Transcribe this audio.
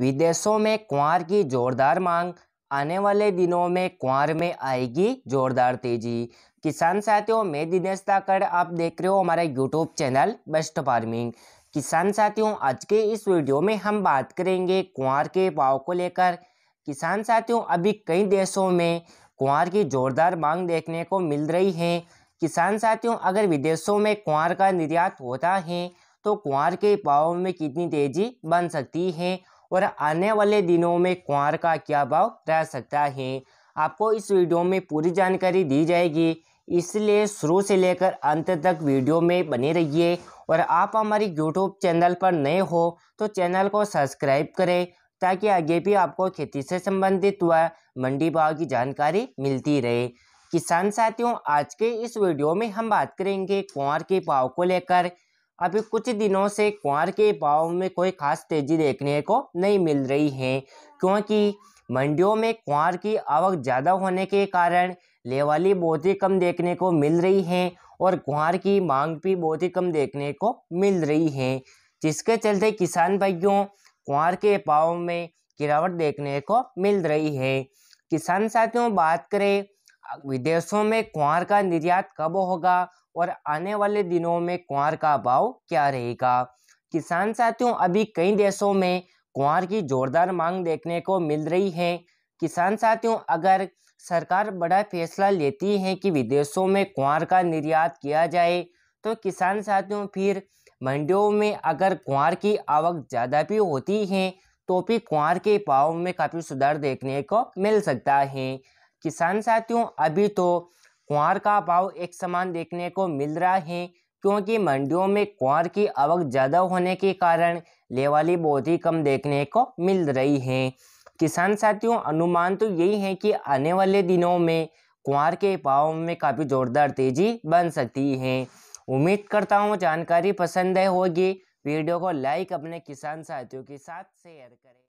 विदेशों में कुंवर की जोरदार मांग आने वाले दिनों में कुंवर में आएगी जोरदार तेजी किसान साथियों मैं दिनेश ताकर आप देख रहे हो हमारा यूट्यूब चैनल बेस्ट फार्मिंग किसान साथियों आज के इस वीडियो में हम बात करेंगे कुआर के भाव को लेकर किसान साथियों अभी कई देशों में कुंवर की जोरदार मांग देखने को मिल रही है किसान साथियों अगर विदेशों में कुंवर का निर्यात होता है तो कुंवर के भाव में कितनी तेजी बन सकती है और आने वाले दिनों में कुंवर का क्या भाव रह सकता है आपको इस वीडियो में पूरी जानकारी दी जाएगी इसलिए शुरू से लेकर अंत तक वीडियो में बने रहिए और आप हमारी यूट्यूब चैनल पर नए हो तो चैनल को सब्सक्राइब करें ताकि आगे भी आपको खेती से संबंधित व मंडी भाव की जानकारी मिलती रहे किसान साथियों आज के इस वीडियो में हम बात करेंगे कुंवर के भाव को लेकर अभी कुछ दिनों से कुंवर के भाव में कोई खास तेजी देखने को नहीं मिल रही है क्योंकि मंडियों में कुंवर की आवक ज़्यादा होने के कारण लेवाली बहुत ही कम देखने को मिल रही है और कुआर की मांग भी बहुत ही कम देखने को मिल रही है जिसके चलते किसान भाइयों कुंवर के भाव में गिरावट देखने को मिल रही है किसान साथियों बात करें विदेशों में कुंवर का निर्यात कब होगा और आने वाले दिनों में कुंवर का भाव क्या रहेगा किसान साथियों अभी कई देशों में कुंवर की जोरदार मांग देखने को मिल रही है किसान साथियों अगर सरकार बड़ा फैसला लेती है कि विदेशों में कुंवर का निर्यात किया जाए तो किसान साथियों फिर मंडियों में अगर कुंवर की आवक ज़्यादा भी होती है तो भी कुंवर के भाव में काफ़ी सुधार देखने को मिल सकता है किसान साथियों अभी तो कुआर का भाव एक समान देखने को मिल रहा है क्योंकि मंडियों में कुआर की आवक ज़्यादा होने के कारण लेवाली बहुत ही कम देखने को मिल रही है किसान साथियों अनुमान तो यही है कि आने वाले दिनों में कुआर के भाव में काफ़ी ज़ोरदार तेज़ी बन सकती है उम्मीद करता हूँ जानकारी पसंद है होगी वीडियो को लाइक अपने किसान साथियों के साथ शेयर करें